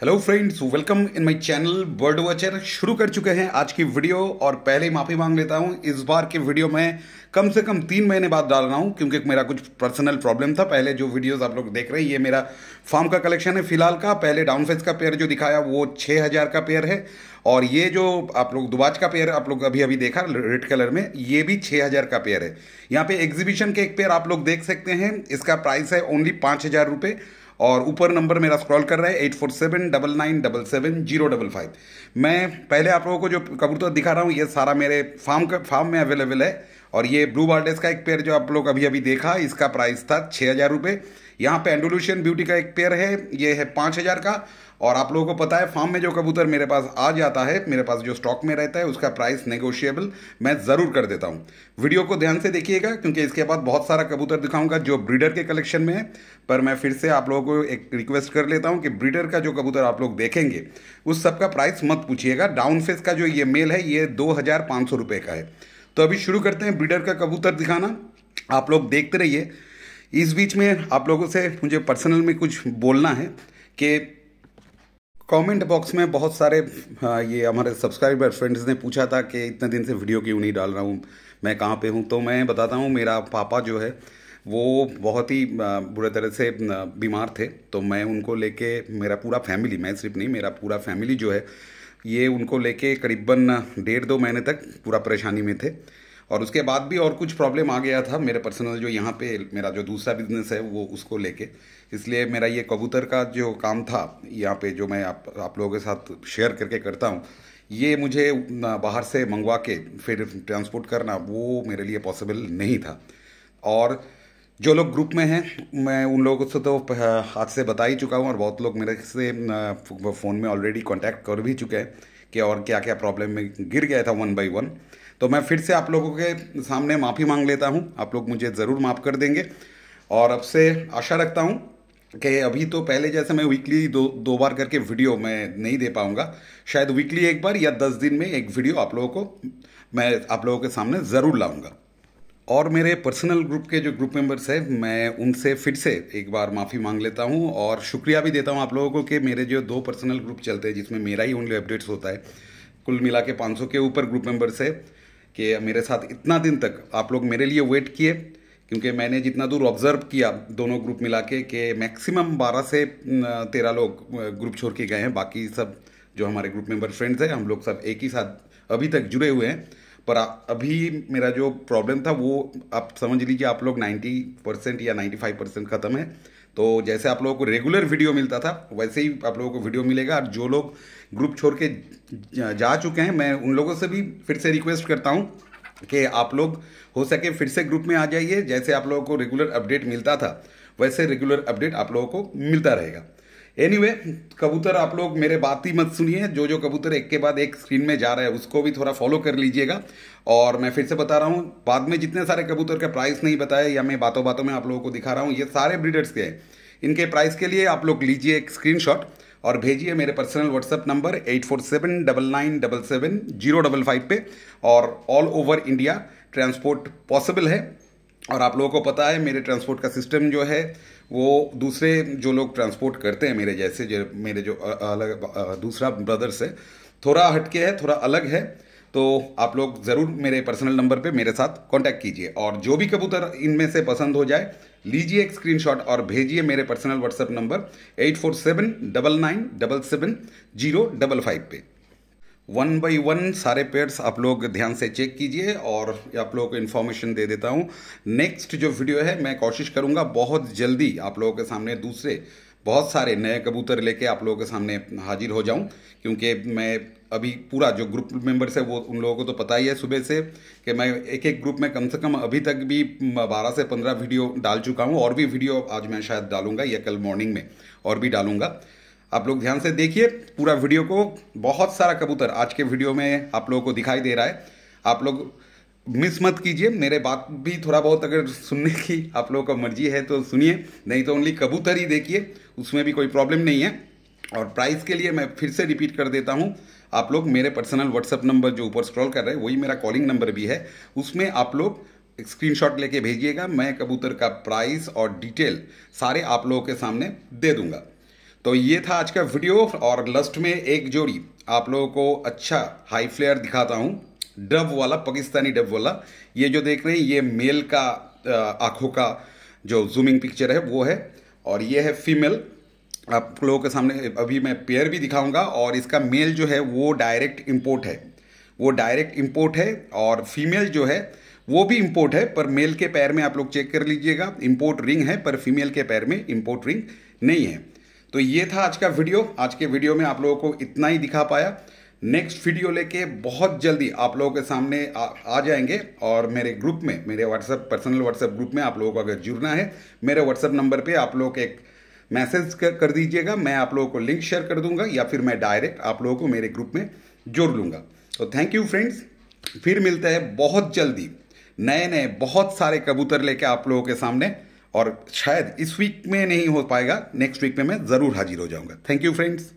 hello friends welcome in my channel bird watcher शुरू कर चुके हैं आज की वीडियो और पहले माफ़ी मांग लेता हूं इस बार की वीडियो में कम से कम तीन महीने बाद डाल रहा हूं क्योंकि मेरा कुछ पर्सनल प्रॉब्लम था पहले जो वीडियोस आप लोग देख रहे हैं ये मेरा फार्म का कलेक्शन है फिलहाल का पहले डाउनफेस का पेयर जो दिखाया वो छः हज़ार का पेयर है और ये जो आप लोग दुबाज का पेयर आप लोग अभी अभी देखा रेड कलर में ये भी छः हज़ार का पेयर है यहाँ पे एग्जीबिशन के एक पेयर आप लोग देख सकते हैं इसका प्राइस है ओनली पाँच हज़ार रुपये और ऊपर नंबर मेरा स्क्रॉल कर रहा है eight four seven double nine double seven zero double five मैं पहले आप लोगों को जो कबूतर दिखा रहा हूँ ये सारा मेरे फार्म का फार्म में अवेलेबल है और ये ब्लू बार्डेस का एक पेयर जो आप लोग अभी अभी देखा इसका प्राइस था छः हज़ार रुपये यहाँ पर एंडोलूशियन ब्यूटी का एक पेयर है ये है पाँच हज़ार का और आप लोगों को पता है फार्म में जो कबूतर मेरे पास आ जाता है मेरे पास जो स्टॉक में रहता है उसका प्राइस नेगोशिएबल मैं ज़रूर कर देता हूँ वीडियो को ध्यान से देखिएगा क्योंकि इसके बाद बहुत सारा कबूतर दिखाऊंगा जो ब्रीडर के कलेक्शन में है पर मैं फिर से आप लोगों को एक रिक्वेस्ट कर लेता हूँ कि ब्रीडर का जो कबूतर आप लोग देखेंगे उस सब का प्राइस मत पूछिएगा डाउन फेस का जो ये मेल है ये दो हज़ार का है तो अभी शुरू करते हैं ब्रीडर का कबूतर दिखाना आप लोग देखते रहिए इस बीच में आप लोगों से मुझे पर्सनल में कुछ बोलना है कि कमेंट बॉक्स में बहुत सारे हाँ, ये हमारे सब्सक्राइबर फ्रेंड्स ने पूछा था कि इतने दिन से वीडियो क्यों नहीं डाल रहा हूँ मैं कहाँ पे हूँ तो मैं बताता हूँ मेरा पापा जो है वो बहुत ही हाँ, बुरे तरह से हाँ, बीमार थे तो मैं उनको लेके मेरा पूरा फैमिली मैं सिर्फ नहीं मेरा पूरा फैमिली जो है ये उनको लेके करीबन डेढ़ दो महीने तक पूरा परेशानी में थे और उसके बाद भी और कुछ प्रॉब्लम आ गया था मेरे पर्सनल जो यहाँ पे मेरा जो दूसरा बिजनेस है वो उसको लेके इसलिए मेरा ये कबूतर का जो काम था यहाँ पे जो मैं आप आप लोगों के साथ शेयर करके करता हूँ ये मुझे बाहर से मंगवा के फिर ट्रांसपोर्ट करना वो मेरे लिए पॉसिबल नहीं था और जो लोग ग्रुप में हैं मैं उन लोगों से तो हाथ से बता ही चुका हूँ और बहुत लोग मेरे से फ़ोन में ऑलरेडी कांटेक्ट कर भी चुके हैं कि और क्या क्या प्रॉब्लम में गिर गया था वन बाई वन तो मैं फिर से आप लोगों के सामने माफ़ी मांग लेता हूँ आप लोग मुझे ज़रूर माफ़ कर देंगे और अब से आशा रखता हूँ कि अभी तो पहले जैसे मैं वीकली दो दो बार करके वीडियो मैं नहीं दे पाऊँगा शायद वीकली एक बार या दस दिन में एक वीडियो आप लोगों को मैं आप लोगों के सामने ज़रूर लाऊँगा और मेरे पर्सनल ग्रुप के जो ग्रुप मेंबर्स हैं मैं उनसे फिर से एक बार माफ़ी मांग लेता हूँ और शुक्रिया भी देता हूँ आप लोगों को कि मेरे जो दो पर्सनल ग्रुप चलते हैं जिसमें मेरा ही ओनली अपडेट्स होता है कुल मिला के पाँच के ऊपर ग्रुप मेंबर्स है कि मेरे साथ इतना दिन तक आप लोग मेरे लिए वेट किए क्योंकि मैंने जितना दूर ऑब्जर्व किया दोनों ग्रुप मिला के कि मैक्सिमम बारह से तेरह लोग ग्रुप छोड़ के गए हैं बाकी सब जो हमारे ग्रुप मेंबर फ्रेंड्स हैं हम लोग सब एक ही साथ अभी तक जुड़े हुए हैं पर अभी मेरा जो प्रॉब्लम था वो आप समझ लीजिए आप लोग 90 परसेंट या 95 परसेंट खत्म है तो जैसे आप लोगों को रेगुलर वीडियो मिलता था वैसे ही आप लोगों को वीडियो मिलेगा और जो लोग ग्रुप छोड़ के जा चुके हैं मैं उन लोगों से भी फिर से रिक्वेस्ट करता हूँ कि आप लोग हो सके फिर से ग्रुप में आ जाइए जैसे आप लोगों को रेगुलर अपडेट मिलता था वैसे रेगुलर अपडेट आप लोगों को मिलता रहेगा एनी anyway, कबूतर आप लोग मेरे बात ही मत सुनिए जो जो कबूतर एक के बाद एक स्क्रीन में जा रहा है उसको भी थोड़ा फॉलो कर लीजिएगा और मैं फिर से बता रहा हूँ बाद में जितने सारे कबूतर का प्राइस नहीं बताया या मैं बातों बातों में आप लोगों को दिखा रहा हूँ ये सारे ब्रीडर्स के हैं इनके प्राइस के लिए आप लोग लीजिए एक स्क्रीन और भेजिए मेरे personal WhatsApp number eight four seven double nine double seven zero double five पे और all over India transport possible है और आप लोगों को पता है मेरे ट्रांसपोर्ट का सिस्टम जो है वो दूसरे जो लोग ट्रांसपोर्ट करते हैं मेरे जैसे जो मेरे जो अलग दूसरा ब्रदर्स है थोड़ा हटके है थोड़ा अलग है तो आप लोग ज़रूर मेरे पर्सनल नंबर पे मेरे साथ कांटेक्ट कीजिए और जो भी कबूतर इनमें से पसंद हो जाए लीजिए एक स्क्रीनशॉट और भेजिए मेरे personal WhatsApp number eight four seven double nine double seven zero double five पे वन बाई वन सारे पेयर्स आप लोग ध्यान से चेक कीजिए और आप लोगों को इन्फॉर्मेशन दे देता हूँ नेक्स्ट जो वीडियो है मैं कोशिश करूँगा बहुत जल्दी आप लोगों के सामने दूसरे बहुत सारे नए कबूतर लेके आप लोगों के सामने हाजिर हो जाऊँ क्योंकि मैं अभी पूरा जो ग्रुप मेंबर्स है वो उन लोगों को तो पता ही है सुबह से कि मैं एक एक ग्रुप में कम से कम अभी तक भी 12 से 15 वीडियो डाल चुका हूँ और भी वीडियो आज मैं शायद डालूंगा या कल मॉर्निंग में और भी डालूंगा आप लोग ध्यान से देखिए पूरा वीडियो को बहुत सारा कबूतर आज के वीडियो में आप लोगों को दिखाई दे रहा है आप लोग मिस मत कीजिए मेरे बात भी थोड़ा बहुत अगर सुनने की आप लोगों का मर्जी है तो सुनिए नहीं तो ओनली कबूतर ही देखिए उसमें भी कोई प्रॉब्लम नहीं है और प्राइस के लिए मैं फिर से रिपीट कर देता हूँ आप लोग मेरे पर्सनल व्हाट्सअप नंबर जो ऊपर स्क्रॉल कर रहे हैं वही मेरा कॉलिंग नंबर भी है उसमें आप लोग स्क्रीनशॉट लेके भेजिएगा मैं कबूतर का प्राइस और डिटेल सारे आप लोगों के सामने दे दूंगा तो ये था आज का वीडियो और लस्ट में एक जोड़ी आप लोगों को अच्छा हाई फ्लेयर दिखाता हूँ डब वाला पाकिस्तानी डब वाला ये जो देख रहे हैं ये मेल का आँखों का जो जूमिंग पिक्चर है वो है और ये है फीमेल आप लोगों के सामने अभी मैं पेयर भी दिखाऊंगा और इसका मेल जो है वो डायरेक्ट इम्पोर्ट है वो डायरेक्ट इम्पोर्ट है और फीमेल जो है वो भी इम्पोर्ट है पर मेल के पैर में आप लोग चेक कर लीजिएगा इम्पोर्ट रिंग है पर फीमेल के पैर में इम्पोर्ट रिंग नहीं है तो ये था आज का वीडियो आज के वीडियो में आप लोगों को इतना ही दिखा पाया नेक्स्ट वीडियो लेके बहुत जल्दी आप लोगों के सामने आ, आ जाएंगे और मेरे ग्रुप में मेरे व्हाट्सएप पर्सनल व्हाट्सएप ग्रुप में आप लोगों को अगर जुड़ना है मेरे व्हाट्सएप नंबर पे आप लोग एक मैसेज कर, कर दीजिएगा मैं आप लोगों को लिंक शेयर कर दूंगा या फिर मैं डायरेक्ट आप लोगों को मेरे ग्रुप में जोड़ लूँगा तो थैंक यू फ्रेंड्स फिर मिलते हैं बहुत जल्दी नए नए बहुत सारे कबूतर लेके आप लोगों के सामने और शायद इस वीक में नहीं हो पाएगा नेक्स्ट वीक में मैं ज़रूर हाजिर हो जाऊंगा थैंक यू फ्रेंड्स